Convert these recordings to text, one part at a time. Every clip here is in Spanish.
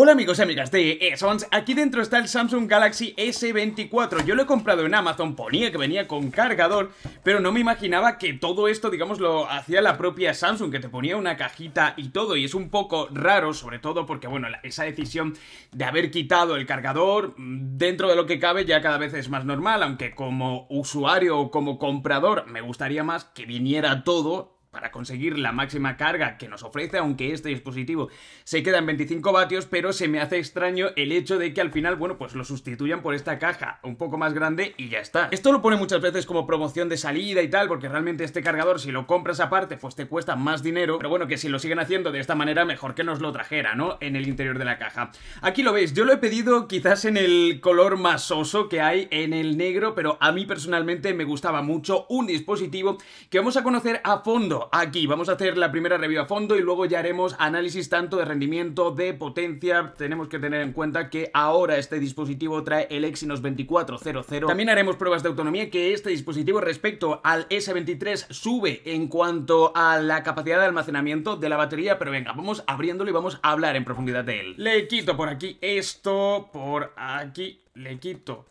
Hola amigos y amigas de Essons, aquí dentro está el Samsung Galaxy S24 Yo lo he comprado en Amazon, ponía que venía con cargador Pero no me imaginaba que todo esto, digamos, lo hacía la propia Samsung Que te ponía una cajita y todo Y es un poco raro, sobre todo porque, bueno, esa decisión de haber quitado el cargador mm, Dentro de lo que cabe ya cada vez es más normal Aunque como usuario o como comprador me gustaría más que viniera todo para conseguir la máxima carga que nos ofrece, aunque este dispositivo se queda en 25 vatios, pero se me hace extraño el hecho de que al final, bueno, pues lo sustituyan por esta caja un poco más grande y ya está. Esto lo pone muchas veces como promoción de salida y tal, porque realmente este cargador, si lo compras aparte, pues te cuesta más dinero, pero bueno, que si lo siguen haciendo de esta manera, mejor que nos lo trajera, ¿no? En el interior de la caja. Aquí lo veis, yo lo he pedido quizás en el color más oso que hay en el negro, pero a mí personalmente me gustaba mucho un dispositivo que vamos a conocer a fondo aquí vamos a hacer la primera review a fondo y luego ya haremos análisis tanto de rendimiento, de potencia, tenemos que tener en cuenta que ahora este dispositivo trae el Exynos 2400. También haremos pruebas de autonomía que este dispositivo respecto al S23 sube en cuanto a la capacidad de almacenamiento de la batería, pero venga, vamos abriéndolo y vamos a hablar en profundidad de él. Le quito por aquí esto, por aquí le quito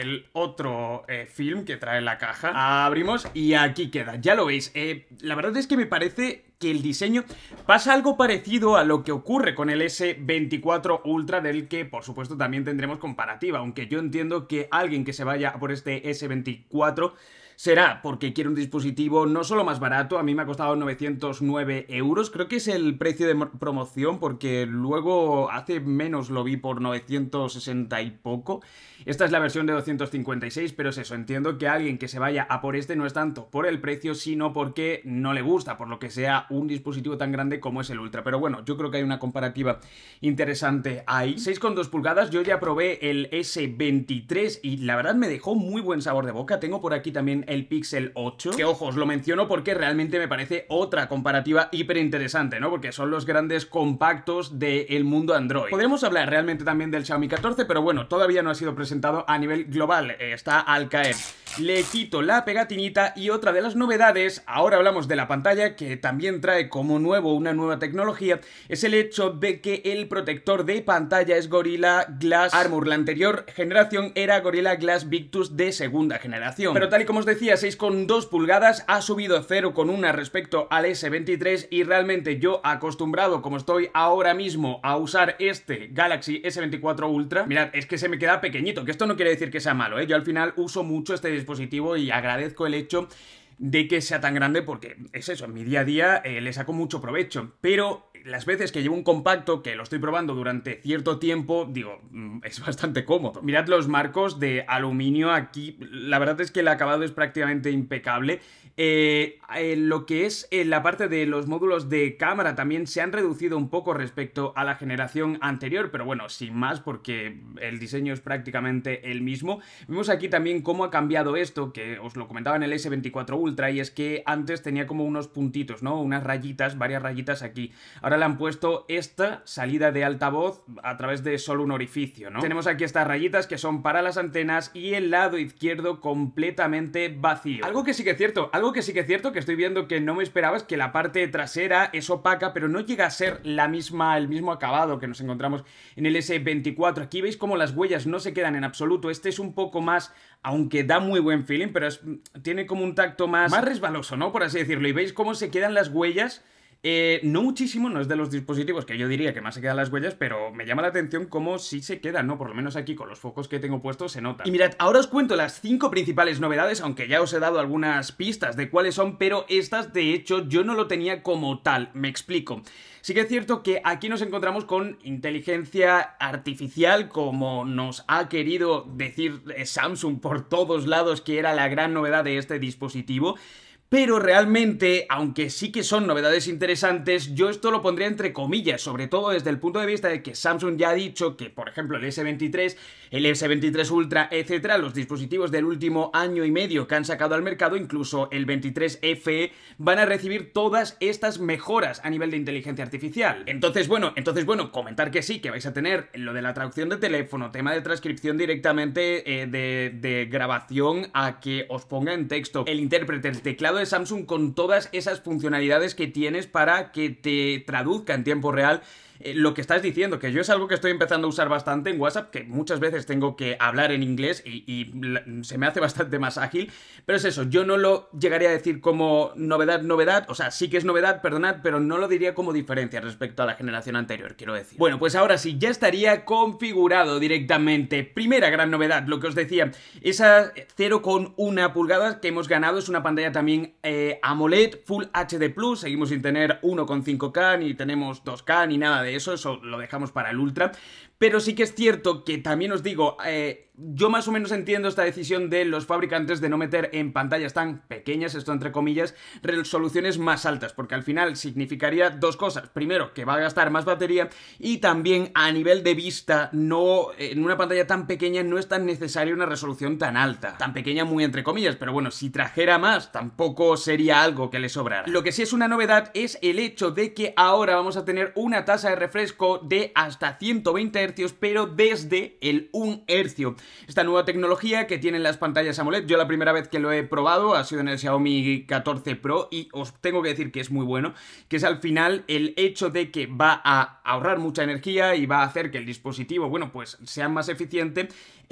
el otro eh, film que trae la caja. Ah, abrimos y aquí queda, ya lo veis. Eh, la verdad es que me parece que el diseño pasa algo parecido a lo que ocurre con el S24 Ultra del que por supuesto también tendremos comparativa, aunque yo entiendo que alguien que se vaya por este S24 será porque quiero un dispositivo no solo más barato, a mí me ha costado 909 euros, creo que es el precio de promoción porque luego hace menos lo vi por 960 y poco. Esta es la versión de 256, pero es eso, entiendo que alguien que se vaya a por este no es tanto por el precio, sino porque no le gusta, por lo que sea un dispositivo tan grande como es el Ultra. Pero bueno, yo creo que hay una comparativa interesante ahí. 6,2 pulgadas, yo ya probé el S23 y la verdad me dejó muy buen sabor de boca. Tengo por aquí también el Pixel 8. Que ojos, lo menciono porque realmente me parece otra comparativa hiper interesante, ¿no? Porque son los grandes compactos del mundo Android. Podríamos hablar realmente también del Xiaomi 14, pero bueno, todavía no ha sido presentado a nivel global. Eh, está al caer le quito la pegatinita y otra de las novedades, ahora hablamos de la pantalla que también trae como nuevo una nueva tecnología, es el hecho de que el protector de pantalla es Gorilla Glass Armor. La anterior generación era Gorilla Glass Victus de segunda generación. Pero tal y como os decía, 6,2 pulgadas ha subido 0,1 respecto al S23 y realmente yo acostumbrado como estoy ahora mismo a usar este Galaxy S24 Ultra, mirad, es que se me queda pequeñito, que esto no quiere decir que sea malo, ¿eh? yo al final uso mucho este positivo y agradezco el hecho de que sea tan grande porque es eso, en mi día a día eh, le saco mucho provecho, pero las veces que llevo un compacto, que lo estoy probando durante cierto tiempo, digo, mm, es bastante cómodo. Mirad los marcos de aluminio aquí, la verdad es que el acabado es prácticamente impecable. Eh, eh, lo que es eh, la parte de los módulos de cámara también se han reducido un poco respecto a la generación anterior, pero bueno, sin más porque el diseño es prácticamente el mismo. Vemos aquí también cómo ha cambiado esto, que os lo comentaba en el S24 Ultra, y es que antes tenía como unos puntitos, ¿no? Unas rayitas, varias rayitas aquí. Ahora le han puesto esta salida de altavoz a través de solo un orificio, ¿no? Tenemos aquí estas rayitas que son para las antenas y el lado izquierdo completamente vacío. Algo que sí que es cierto, algo que sí que es cierto que estoy viendo que no me esperaba es que la parte trasera es opaca, pero no llega a ser la misma, el mismo acabado que nos encontramos en el S24. Aquí veis como las huellas no se quedan en absoluto. Este es un poco más, aunque da muy buen feeling, pero tiene como un tacto más, más resbaloso, ¿no? Por así decirlo. Y veis cómo se quedan las huellas eh, no muchísimo, no es de los dispositivos que yo diría que más se quedan las huellas, pero me llama la atención cómo sí se quedan, ¿no? Por lo menos aquí con los focos que tengo puestos se nota. Y mirad, ahora os cuento las cinco principales novedades, aunque ya os he dado algunas pistas de cuáles son, pero estas de hecho yo no lo tenía como tal, me explico. Sí que es cierto que aquí nos encontramos con inteligencia artificial, como nos ha querido decir eh, Samsung por todos lados que era la gran novedad de este dispositivo pero realmente, aunque sí que son novedades interesantes, yo esto lo pondría entre comillas, sobre todo desde el punto de vista de que Samsung ya ha dicho que, por ejemplo, el S23, el S23 Ultra, etcétera, los dispositivos del último año y medio que han sacado al mercado, incluso el 23 FE, van a recibir todas estas mejoras a nivel de inteligencia artificial. Entonces, bueno, entonces, bueno, comentar que sí, que vais a tener lo de la traducción de teléfono, tema de transcripción directamente eh, de, de grabación a que os ponga en texto el intérprete, el teclado Samsung con todas esas funcionalidades que tienes para que te traduzca en tiempo real eh, lo que estás diciendo, que yo es algo que estoy empezando a usar bastante en WhatsApp, que muchas veces tengo que hablar en inglés y, se me hace bastante más ágil, pero es eso, yo no lo llegaría a decir como novedad, novedad, o sea, sí que es novedad, perdonad, pero no lo diría como diferencia respecto a la generación anterior, quiero decir. Bueno, pues ahora sí, ya estaría configurado directamente. Primera gran novedad, lo que os decía, esa 0,1 pulgadas que hemos ganado es una pantalla también eh, AMOLED Full HD Plus, seguimos sin tener 1,5K, ni tenemos 2K, ni nada de eso, eso lo dejamos para el Ultra. Pero sí que es cierto que también os digo, eh, yo más o menos entiendo esta decisión de los fabricantes de no meter en pantallas tan pequeñas, esto entre comillas, resoluciones más altas, porque al final significaría dos cosas. Primero, que va a gastar más batería y también a nivel de vista, no eh, en una pantalla tan pequeña no es tan necesaria una resolución tan alta. Tan pequeña muy entre comillas, pero bueno, si trajera más tampoco sería algo que le sobrara. Lo que sí es una novedad es el hecho de que ahora vamos a tener una tasa de refresco de hasta 120 Hz pero desde el 1 hercio. Esta nueva tecnología que tienen las pantallas AMOLED, yo la primera vez que lo he probado ha sido en el Xiaomi 14 Pro y os tengo que decir que es muy bueno, que es al final el hecho de que va a ahorrar mucha energía y va a hacer que el dispositivo, bueno, pues sea más eficiente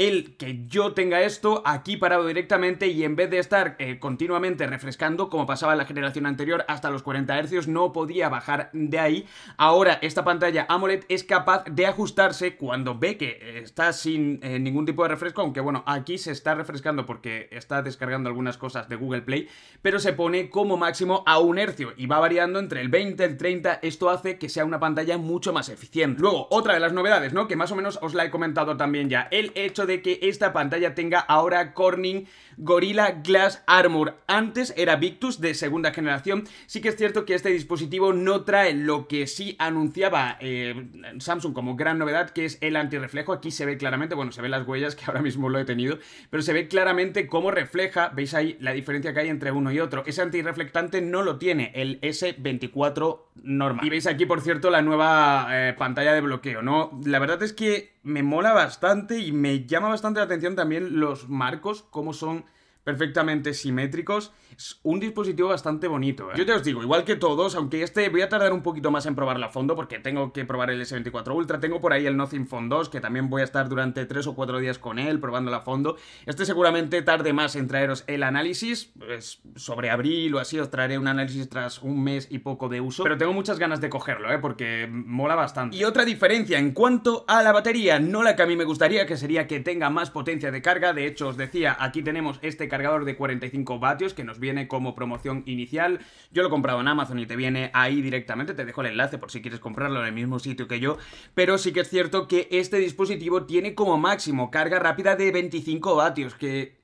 el que yo tenga esto aquí parado directamente y en vez de estar eh, continuamente refrescando, como pasaba en la generación anterior, hasta los 40 hercios no podía bajar de ahí. Ahora esta pantalla AMOLED es capaz de ajustarse cuando ve que eh, está sin eh, ningún tipo de refresco, aunque bueno, aquí se está refrescando porque está descargando algunas cosas de Google Play, pero se pone como máximo a un hercio y va variando entre el 20 y el 30. Esto hace que sea una pantalla mucho más eficiente. Luego, otra de las novedades, ¿no? Que más o menos os la he comentado también ya, el hecho de que esta pantalla tenga ahora Corning Gorilla Glass Armor. Antes era Victus de segunda generación. Sí que es cierto que este dispositivo no trae lo que sí anunciaba eh, Samsung como gran novedad, que es el antirreflejo. Aquí se ve claramente, bueno, se ven las huellas que ahora mismo lo he tenido, pero se ve claramente cómo refleja, veis ahí la diferencia que hay entre uno y otro. Ese antirreflectante no lo tiene el S24 normal. Y veis aquí, por cierto, la nueva eh, pantalla de bloqueo, ¿no? La verdad es que me mola bastante y me llama bastante la atención también los marcos, cómo son perfectamente simétricos. Es un dispositivo bastante bonito. ¿eh? Yo te os digo, igual que todos, aunque este voy a tardar un poquito más en probarlo a fondo porque tengo que probar el S24 Ultra, tengo por ahí el Nothing Phone 2 que también voy a estar durante 3 o 4 días con él probándolo a fondo. Este seguramente tarde más en traeros el análisis, pues sobre abril o así os traeré un análisis tras un mes y poco de uso, pero tengo muchas ganas de cogerlo, ¿eh? porque mola bastante. Y otra diferencia en cuanto a la batería, no la que a mí me gustaría, que sería que tenga más potencia de carga, de hecho os decía, aquí tenemos este cargador de 45 vatios que nos viene como promoción inicial. Yo lo he comprado en Amazon y te viene ahí directamente, te dejo el enlace por si quieres comprarlo en el mismo sitio que yo, pero sí que es cierto que este dispositivo tiene como máximo carga rápida de 25 vatios, que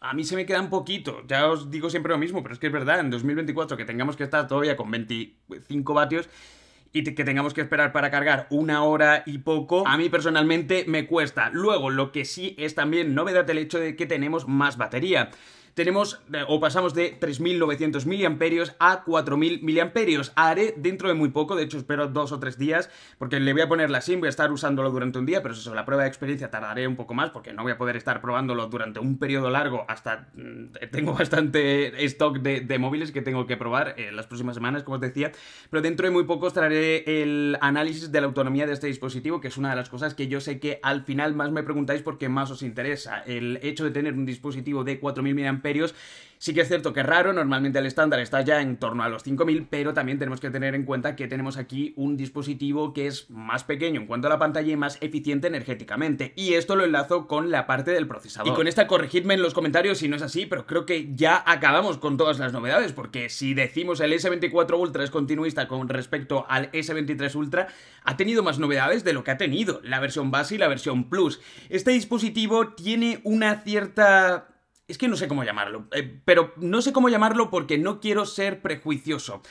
a mí se me queda un poquito, ya os digo siempre lo mismo, pero es que es verdad, en 2024 que tengamos que estar todavía con 25 vatios, y que tengamos que esperar para cargar una hora y poco, a mí personalmente me cuesta. Luego, lo que sí es también novedad el hecho de que tenemos más batería tenemos eh, o pasamos de 3.900 miliamperios a 4.000 miliamperios. Haré dentro de muy poco, de hecho espero dos o tres días, porque le voy a poner la SIM, voy a estar usándolo durante un día, pero eso, la prueba de experiencia tardaré un poco más, porque no voy a poder estar probándolo durante un periodo largo, hasta mm, tengo bastante stock de, móviles que tengo que probar en eh, las próximas semanas, como os decía, pero dentro de muy poco os traeré el análisis de la autonomía de este dispositivo, que es una de las cosas que yo sé que al final más me preguntáis porque más os interesa, el hecho de tener un dispositivo de 4.000 miliamperios Sí que es cierto que raro, normalmente el estándar está ya en torno a los 5000, pero también tenemos que tener en cuenta que tenemos aquí un dispositivo que es más pequeño en cuanto a la pantalla y más eficiente energéticamente. Y esto lo enlazo con la parte del procesador. Y con esta corregidme en los comentarios si no es así, pero creo que ya acabamos con todas las novedades, porque si decimos el S24 Ultra es continuista con respecto al S23 Ultra, ha tenido más novedades de lo que ha tenido la versión base y la versión plus. Este dispositivo tiene una cierta es que no sé cómo llamarlo, eh, pero no sé cómo llamarlo porque no quiero ser prejuicioso.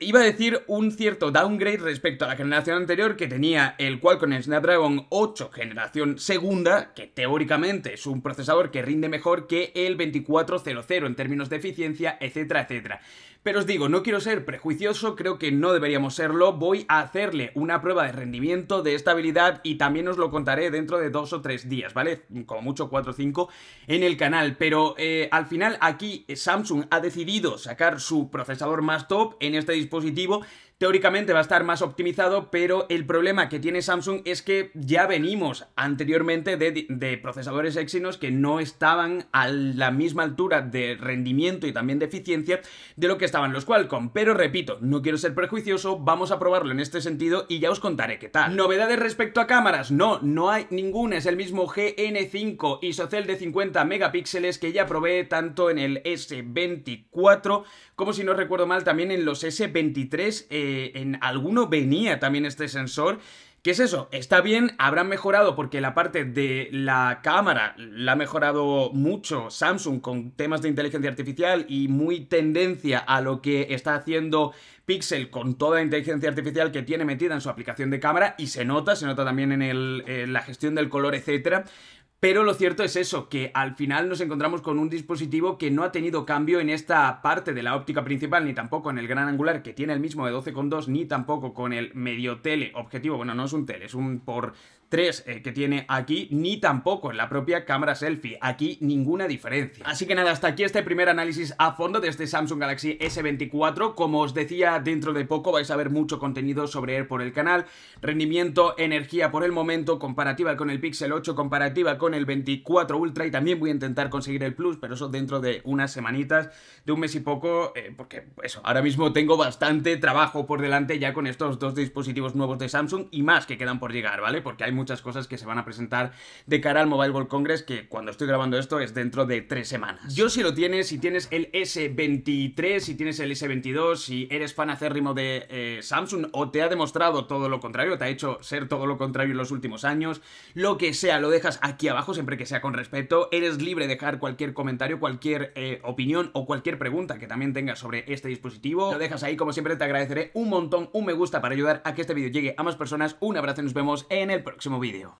iba a decir un cierto downgrade respecto a la generación anterior que tenía el Qualcomm Snapdragon 8 generación segunda, que teóricamente es un procesador que rinde mejor que el 2400 en términos de eficiencia, etcétera, etcétera. Pero os digo, no quiero ser prejuicioso, creo que no deberíamos serlo, voy a hacerle una prueba de rendimiento, de estabilidad y también os lo contaré dentro de dos o tres días, ¿vale? Como mucho cuatro o cinco en el canal, pero eh, al final aquí eh, Samsung ha decidido sacar su procesador más top en este dispositivo teóricamente va a estar más optimizado, pero el problema que tiene Samsung es que ya venimos anteriormente de, procesadores Exynos que no estaban a la misma altura de rendimiento y también de eficiencia de lo que estaban los Qualcomm. Pero repito, no quiero ser prejuicioso, vamos a probarlo en este sentido y ya os contaré qué tal. Novedades respecto a cámaras, no, no hay ninguna, es el mismo GN5 ISOCELL de 50 megapíxeles que ya probé tanto en el S24 como si no recuerdo mal también en los S23. Eh, en alguno venía también este sensor. ¿Qué es eso? Está bien, habrán mejorado porque la parte de la cámara la ha mejorado mucho Samsung con temas de inteligencia artificial y muy tendencia a lo que está haciendo Pixel con toda la inteligencia artificial que tiene metida en su aplicación de cámara y se nota, se nota también en, en la gestión del color, etcétera. Pero lo cierto es eso, que al final nos encontramos con un dispositivo que no ha tenido cambio en esta parte de la óptica principal, ni tampoco en el gran angular, que tiene el mismo de 12,2, ni tampoco con el medio tele objetivo. Bueno, no es un tele, es un por 3 eh, que tiene aquí, ni tampoco en la propia cámara selfie. Aquí ninguna diferencia. Así que nada, hasta aquí este primer análisis a fondo de este Samsung Galaxy S24. Como os decía, dentro de poco vais a ver mucho contenido sobre él por el canal. Rendimiento, energía por el momento, comparativa con el Pixel 8, comparativa con el 24 Ultra y también voy a intentar conseguir el Plus, pero eso dentro de unas semanitas, de un mes y poco, eh, porque eso, ahora mismo tengo bastante trabajo por delante ya con estos dos dispositivos nuevos de Samsung y más que quedan por llegar, ¿vale? Porque hay muchas cosas que se van a presentar de cara al Mobile World Congress, que cuando estoy grabando esto es dentro de tres semanas. Yo si lo tienes, si tienes el S23, si tienes el S22, si eres fan acérrimo de eh, Samsung o te ha demostrado todo lo contrario, te ha hecho ser todo lo contrario en los últimos años, lo que sea, lo dejas aquí abajo siempre que sea con respeto, eres libre de dejar cualquier comentario, cualquier eh, opinión o cualquier pregunta que también tengas sobre este dispositivo, lo dejas ahí, como siempre te agradeceré un montón, un me gusta para ayudar a que este vídeo llegue a más personas, un abrazo y nos vemos en el próximo próximo vídeo.